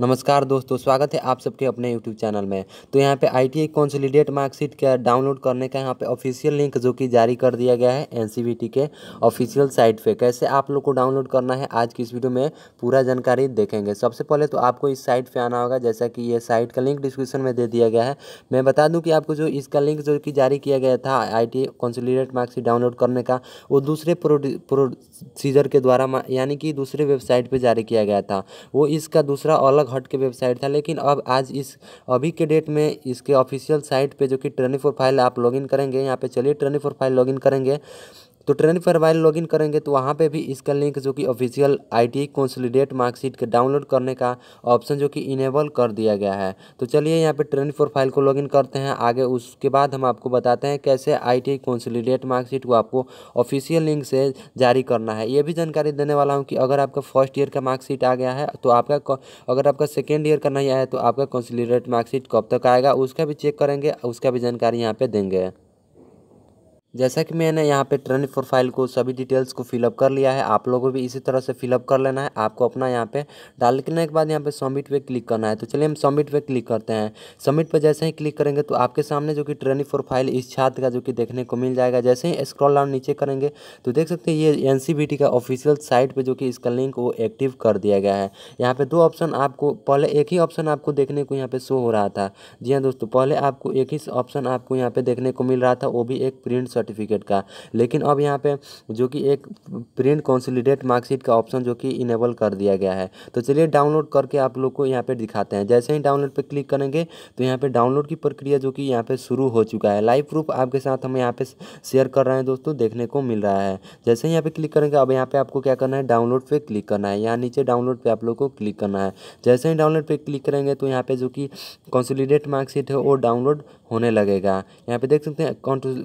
नमस्कार दोस्तों स्वागत है आप सबके अपने यूट्यूब चैनल में तो यहाँ पे आई टी कंसोलिडेट मार्कशीट का डाउनलोड करने का यहाँ पे ऑफिशियल लिंक जो कि जारी कर दिया गया है एन के ऑफिशियल साइट पे कैसे आप लोग को डाउनलोड करना है आज की इस वीडियो में पूरा जानकारी देखेंगे सबसे पहले तो आपको इस साइट पर आना होगा जैसा कि ये साइट का लिंक डिस्क्रिप्शन में दे दिया गया है मैं बता दूँ कि आपको जो इसका लिंक जो कि जारी किया गया था आई टी मार्कशीट डाउनलोड करने का वो दूसरे प्रोसीजर के द्वारा यानी कि दूसरे वेबसाइट पर जारी किया गया था वो इसका दूसरा अलग अलग हट के वेबसाइट था लेकिन अब आज इस अभी के डेट में इसके ऑफिशियल साइट पे जो कि ट्रेनी फाइल आप लॉगिन करेंगे यहाँ पे चलिए ट्रेनी लॉग लॉगिन करेंगे तो ट्रेन प्रोफाइल लॉग करेंगे तो वहाँ पे भी इसका लिंक जो कि ऑफिशियल आईटी कंसोलिडेट मार्कशीट के डाउनलोड करने का ऑप्शन जो कि इनेबल कर दिया गया है तो चलिए यहाँ पे ट्रेन प्रोफाइल को लॉगिन करते हैं आगे उसके बाद हम आपको बताते हैं कैसे आईटी कंसोलिडेट मार्कशीट को आपको ऑफिशियल लिंक से जारी करना है ये भी जानकारी देने वाला हूँ कि अगर आपका फर्स्ट ईयर का मार्कशीट आ गया है तो आपका अगर आपका सेकेंड ईयर का नहीं आया तो आपका कंसोलिडेट मार्कशीट कब तक आएगा उसका भी चेक करेंगे उसका भी जानकारी यहाँ पर देंगे जैसा कि मैंने यहाँ पे ट्रेनिंग प्रोफाइल को सभी डिटेल्स को फिलअप कर लिया है आप लोगों भी इसी तरह से फिलअप कर लेना है आपको अपना यहाँ पे डालने के बाद यहाँ पे सबमिट पे क्लिक करना है तो चलिए हम सबमिट पे क्लिक करते हैं सबमिट पर जैसे ही क्लिक करेंगे तो आपके सामने जो कि ट्रेनिंग प्रोफाइल इस छात्र का जो कि देखने को मिल जाएगा जैसे ही स्क्रॉल डाउन नीचे करेंगे तो देख सकते हैं ये एन का ऑफिशियल साइट पर जो कि इसका लिंक वो एक्टिव कर दिया गया है यहाँ पर दो ऑप्शन आपको पहले एक ही ऑप्शन आपको देखने को यहाँ पर शो हो रहा था जी हाँ दोस्तों पहले आपको एक ही ऑप्शन आपको यहाँ पर देखने को मिल रहा था वो भी एक प्रिंट सर्टिफिकेट का लेकिन अब यहाँ पे जो कि एक प्रिंट कॉन्सिलिडेट मार्कशीट का ऑप्शन जो कि इनेबल कर दिया गया है तो चलिए डाउनलोड करके आप लोग को यहाँ पे दिखाते हैं जैसे ही डाउनलोड पर क्लिक करेंगे तो यहाँ पे डाउनलोड की प्रक्रिया जो कि यहाँ पे शुरू हो चुका है लाइव प्रूफ आपके साथ हम यहाँ पे शेयर कर रहे हैं दोस्तों देखने को मिल रहा है जैसे ही यहाँ पे क्लिक करेंगे अब यहाँ पे आपको क्या करना है डाउनलोड पर क्लिक करना है यहाँ नीचे डाउनलोड पर आप लोग को क्लिक करना है जैसे ही डाउनलोड पर क्लिक करेंगे तो यहाँ पे जो कि कॉन्सिलिडेट मार्कशीट है वो डाउनलोड होने लगेगा यहाँ पे देख सकते हैं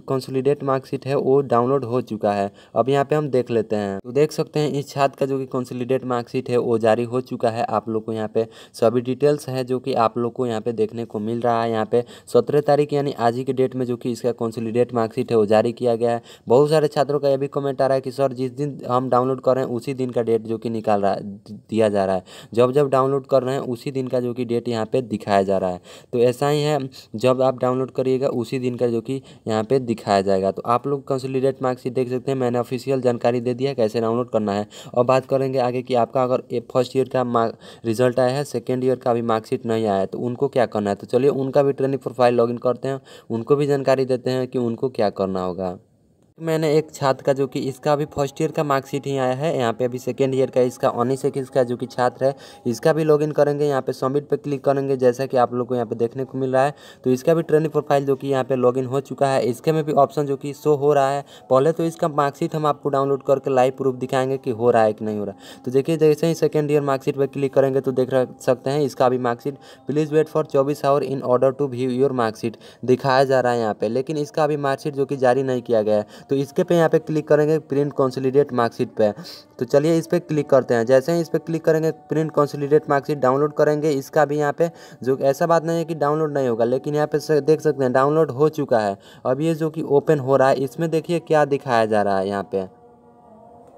कंसोलिडेट मार्कशीट है वो डाउनलोड हो चुका है अब यहाँ पे हम देख लेते हैं तो देख सकते हैं इस छात्र का जो कि कंसोलिडेट मार्कशीट है वो जारी हो चुका है आप लोग को यहाँ पे सभी डिटेल्स है जो कि आप लोग को यहाँ पे देखने को मिल रहा है यहाँ पे सत्रह तारीख यानी आज ही के डेट में जो कि इसका कंसोलिडेट मार्कशीट है वो जारी किया गया है बहुत सारे छात्रों का यह भी कमेंट आ रहा है कि सर जिस दिन हम डाउनलोड कर रहे हैं उसी दिन का डेट जो कि निकाल रहा दिया जा रहा है जब जब डाउनलोड कर रहे हैं उसी दिन का जो कि डेट यहाँ पे दिखाया जा रहा है तो ऐसा ही है जब आप डाउनलोड करिएगा उसी दिन का जो कि यहाँ पे दिखाया जाएगा तो आप लोग कंसोलिडेट मार्कशीट देख सकते हैं मैंने ऑफिशियल जानकारी दे दिया है कैसे डाउनलोड करना है और बात करेंगे आगे कि आपका अगर फर्स्ट ईयर का मार्क रिजल्ट आया है सेकेंड ईयर का अभी मार्कशीट नहीं आया है तो उनको क्या करना है तो चलिए उनका भी ट्रेनिंग प्रोफाइल लॉग करते हैं उनको भी जानकारी देते हैं कि उनको क्या करना होगा मैंने एक छात्र का जो कि इसका अभी फर्स्ट ईयर का मार्कशीट ही आया है यहाँ पे अभी सेकेंड ईयर का इसका ऑनिस एक इसका जो कि छात्र है इसका भी लॉगिन करेंगे यहाँ पे सबमिट पे क्लिक करेंगे जैसा कि आप लोग को यहाँ पे देखने को मिल रहा है तो इसका भी ट्रेनिंग प्रोफाइल जो कि यहाँ पे लॉगिन हो चुका है इसके में भी ऑप्शन जो कि शो हो रहा है पहले तो इसका मार्कशीट हम आपको डाउनलोड करके लाइव प्रूफ दिखाएंगे कि हो रहा है कि नहीं हो रहा तो देखिए जैसे ही सेकेंड ईयर मार्कशीट पर क्लिक करेंगे तो देख सकते हैं इसका भी मार्कशीट प्लीज़ वेट फॉर चौबीस hour in order to view your marksheet दिखाया जा रहा है यहाँ पर लेकिन इसका अभी मार्कशीट जो कि जारी नहीं किया गया है तो इसके पे यहाँ पे क्लिक करेंगे प्रिंट कंसोलिडेट मार्कशीट पे तो चलिए इस पर क्लिक करते हैं जैसे ही इस पर क्लिक करेंगे प्रिंट कंसोलिडेट मार्कशीट डाउनलोड करेंगे इसका भी यहाँ पे जो ऐसा बात नहीं है कि डाउनलोड नहीं होगा लेकिन यहाँ पे देख सकते हैं डाउनलोड हो चुका है अब ये जो कि ओपन हो रहा है इसमें देखिए क्या दिखाया जा रहा है यहाँ पर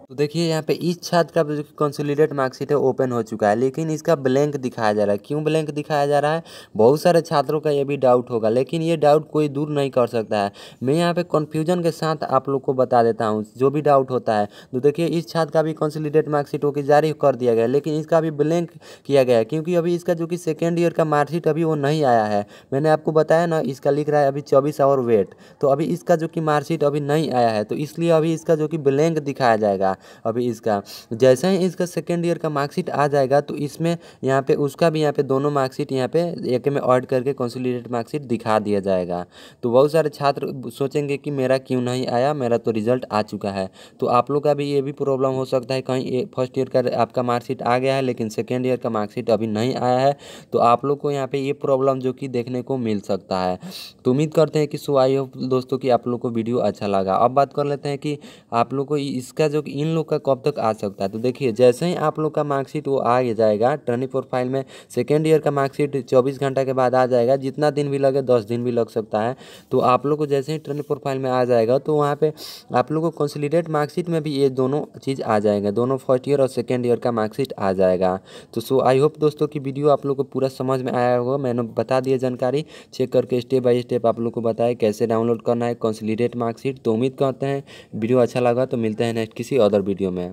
तो देखिए यहाँ पे इस छात्र का जो कंसोलिडेट मार्कशीट है ओपन हो चुका है लेकिन इसका ब्लैंक दिखाया जा रहा है क्यों ब्लैंक दिखाया जा रहा है बहुत सारे छात्रों का ये भी डाउट होगा लेकिन ये डाउट कोई दूर नहीं कर सकता है मैं यहाँ पे कन्फ्यूजन के साथ आप लोग को बता देता हूँ जो भी डाउट होता है तो देखिए इस छात्र का भी कंसोलिडेट मार्कशीट होकर जारी कर दिया गया लेकिन इसका भी ब्लैंक किया गया है क्योंकि अभी इसका जो कि सेकेंड ईयर का मार्कशीट अभी वो नहीं आया है मैंने आपको बताया ना इसका लिख रहा है अभी चौबीस आवर वेट तो अभी इसका जो कि मार्कशीट अभी नहीं आया है तो इसलिए अभी इसका जो कि ब्लैंक दिखाया जाएगा था अभी इसका जैसे ही इसका सेकेंड ईयर का मार्कशीट आ जाएगा तो इसमें यहाँ पे उसका भी यहाँ पे दोनों मार्कशीट यहाँ पे एक में ऐड करके कंसोलिडेट मार्कशीट दिखा दिया जाएगा तो बहुत सारे छात्र सोचेंगे कि मेरा क्यों नहीं आया मेरा तो रिजल्ट आ चुका है तो आप लोग का भी ये भी प्रॉब्लम हो सकता है कहीं फर्स्ट ईयर का आपका मार्कशीट आ गया है लेकिन सेकेंड ईयर का मार्कशीट अभी नहीं आया है तो आप लोग को यहाँ पे ये प्रॉब्लम जो कि देखने को मिल सकता है तो उम्मीद करते हैं कि सो आई होप दोस्तों कि आप लोग को वीडियो अच्छा लगा अब बात कर लेते हैं कि आप लोग को इसका जो कि इन लोग का कब तक आ सकता है तो देखिए जैसे ही आप लोग का मार्कशीट वो आ जाएगा ट्रेनिंग प्रोफाइल में सेकेंड ईयर का मार्कशीट चौबीस घंटा के बाद आ जाएगा जितना दिन भी लगे दस दिन भी लग सकता है तो आप लोग को जैसे ही ट्रेनिंग प्रोफाइल में आ जाएगा तो वहाँ पर आप लोग को कंसलीडेट मार्कशीट में भी ये दोनों चीज़ आ जाएगा दोनों फर्स्ट ईयर और सेकेंड ईयर का मार्कशीट आ जाएगा तो सो आई होप दोस्तों की वीडियो आप लोग को पूरा समझ में आया होगा मैंने बता दिया जानकारी चेक करके स्टेप बाय स्टेप आप लोग को बताया कैसे डाउनलोड करना है कंसलीडेट मार्कशीट तो उम्मीद करते हैं वीडियो अच्छा लगा तो मिलते हैं नेक्स्ट किसी अदर अदर वीडियो में